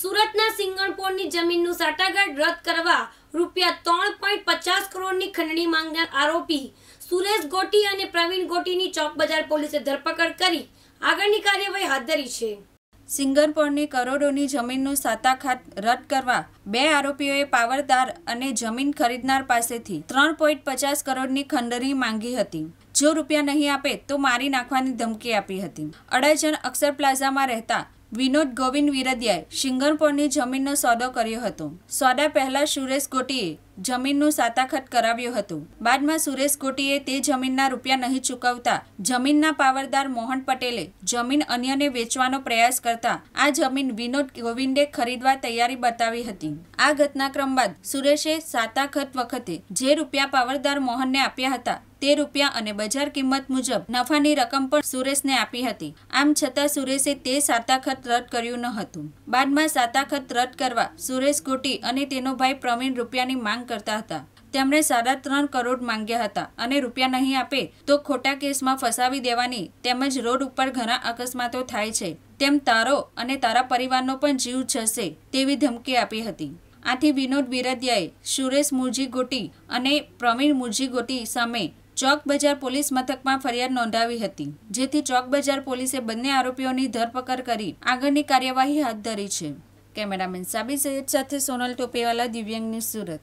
સુરતના સિંગણપોરની જમીનનું સાટાઘાટ રદ કરવા રૂપિયા ત્રણ પોઈન્ટ પચાસ કરોડની ખંડણી માંગનાર આરોપી સુરેશ ગોટી અને પ્રવીણ ગોટીની ચોક બજાર પોલીસે ધરપકડ કરી આગળની કાર્યવાહી હાથ ધરી છે સિંગરપોરની કરોડોની જમીનનું સાતાખાત રદ કરવા બે આરોપીઓએ પાવરદાર અને જમીન ખરીદનાર પાસેથી ત્રણ પોઈન્ટ પચાસ કરોડની ખંડણી માંગી હતી જો રૂપિયા નહીં આપે તો મારી નાખવાની ધમકી આપી હતી અડાજણ અક્ષર પ્લાઝામાં રહેતા વિનોદ ગોવિંદ વિરદિયાએ શિંગણપોરની જમીનનો સોદો કર્યો હતો સોદા પહેલા સુરેશ ગોટીએ જમીનનું સાતાખત કરાવ્યું હતું બાદમાં સુરેશ ગોટીએ તે જમીનના રૂપિયા નહીં ચૂકવતા જમીનના પાવરદાર મોહન પટેલે જમીન અન્યને વેચવાનો પ્રયાસ કરતા આ જમીન વિનોદ ગોવિંદે ખરીદવા તૈયારી બતાવી હતી આ ઘટનાક્રમ બાદ સુરેશે સાતાખત વખતે જે રૂપિયા પાવરદાર મોહનને આપ્યા હતા તે રૂપિયા અને બજાર કિંમત મુજબ નફાની રકમ પણ સુરેશને આપી હતી આમ છતાં સુરેશે તે સાતાખત રદ કર્યું ન હતું બાદમાં સાતાખત રદ કરવા સુરેશ ગોટી અને તેનો ભાઈ પ્રવીણ રૂપિયાની માંગ કરતા હતા તેમણે સાડા ત્રણ કરોડ માંગ્યા હતા અને રૂપિયા નહીં આપે તો ખોટા કેસમાં ફસાવી દેવાની તેમજ રોડ ઉપર ઘણા અકસ્માતો થાય છે તેમ તારો અને તારા પરિવારનો પણ જીવ જશે તેવી ધમકી આપી હતી આથી વિનોદ બિરદિયાએ સુરેશ મુરજી ગોટી અને પ્રવીણ મુરજી ગોટી સામે ચોક બજાર પોલીસ મથકમાં ફરિયાદ નોંધાવી હતી જેથી ચોક બજાર પોલીસે બંને આરોપીઓની ધરપકડ કરી આગળની કાર્યવાહી હાથ ધરી છે કેમેરામેન સાબી સૈયદ સાથે સોનલ ટોપેવાલા દિવ્યાંગ સુરત